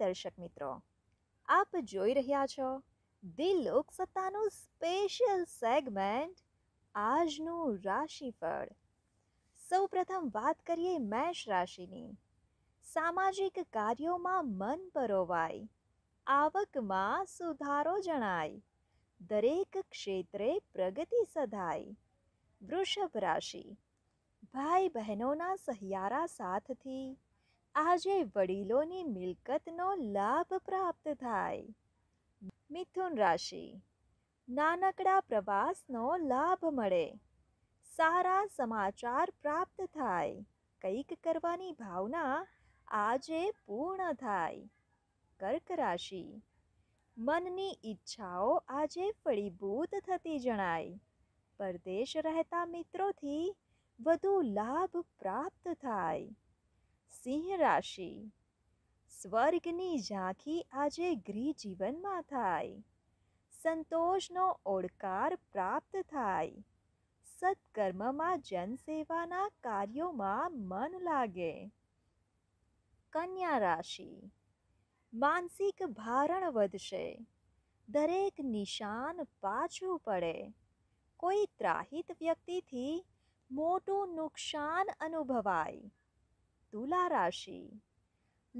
દર્શક મિત્રો આપ જોઈ રહ્યા છો ધી લોકસત્તાનું સ્પેશિયલ સેગમેન્ટ આજનું રાશિફળ સૌપ્રથમ વાત કરીએ મેષ રાશિની સામાજિક કાર્યોમાં મન પરોવાય આવકમાં સુધારો જણાય દરેક ક્ષેત્રે પ્રગતિ સધાય વૃષભ રાશિ ભાઈ બહેનોના સહિયારા સાથથી આજે વડીલોની મિલકતનો લાભ પ્રાપ્ત થાય મિથુન રાશિ નાનકડા પ્રવાસનો લાભ મળે સારા સમાચાર પ્રાપ્ત થાય કંઈક કરવાની ભાવના આજે પૂર્ણ થાય કર્ક રાશિ મનની ઈચ્છાઓ આજે ફળીભૂત થતી જણાય પરદેશ રહેતા મિત્રોથી વધુ લાભ પ્રાપ્ત થાય सिंह राशि स्वर्गनी झाँखी आज गृह जीवन में थाय सतोषनो ओकार प्राप्त थाय सत्कर्म में जनसेवा कार्यों में मन लागे कन्या राशि मानसिक भारण वे दरेक निशान पाछू पड़े कोई त्राहित व्यक्ति थी मोटू नुकसान अनुभवाय તુલા રાશિ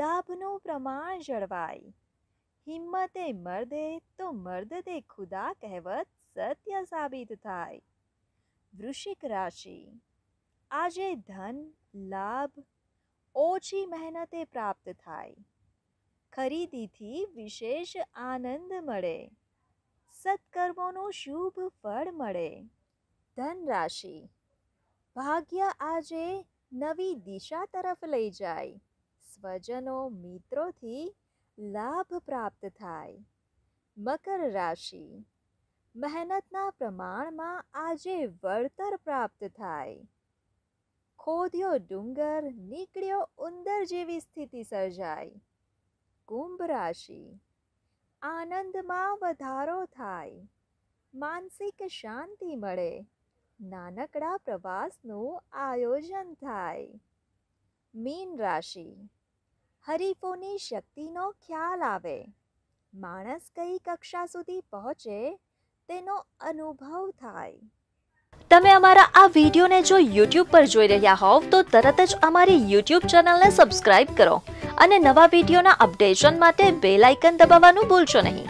લાભનું પ્રમાણ જળવાય હિંમતે મર્દે તો મર્દ તે ખુદા કહેવત સત્ય સાબિત થાય વૃશ્ચિક રાશિ આજે ધન લાભ ઓછી મહેનતે પ્રાપ્ત થાય ખરીદીથી વિશેષ આનંદ મળે સત્કર્મોનું શુભ ફળ મળે ધન રાશિ ભાગ્ય આજે નવી દિશા તરફ લઈ જાય સ્વજનો મિત્રોથી લાભ પ્રાપ્ત થાય મકર રાશિ મહેનતના પ્રમાણમાં આજે વળતર પ્રાપ્ત થાય ખોદ્યો ડુંગર નીકળ્યો ઉંદર જેવી સ્થિતિ સર્જાય કુંભ રાશિ આનંદમાં વધારો થાય માનસિક શાંતિ મળે નાનકડા પ્રવાસનું આયોજન થાય મીન રાશિ હરીફોની શક્તિનો ખ્યાલ આવે માણસ કઈ કક્ષા સુધી પહોંચે તેનો અનુભવ થાય તમે અમારા આ વિડીયોને જો યુટ્યુબ પર જોઈ રહ્યા હોવ તો તરત જ અમારી યુટ્યુબ ચેનલને સબસ્ક્રાઇબ કરો અને નવા વિડીયોના અપડેશન માટે બેલ આઇકન દબાવવાનું ભૂલશો નહીં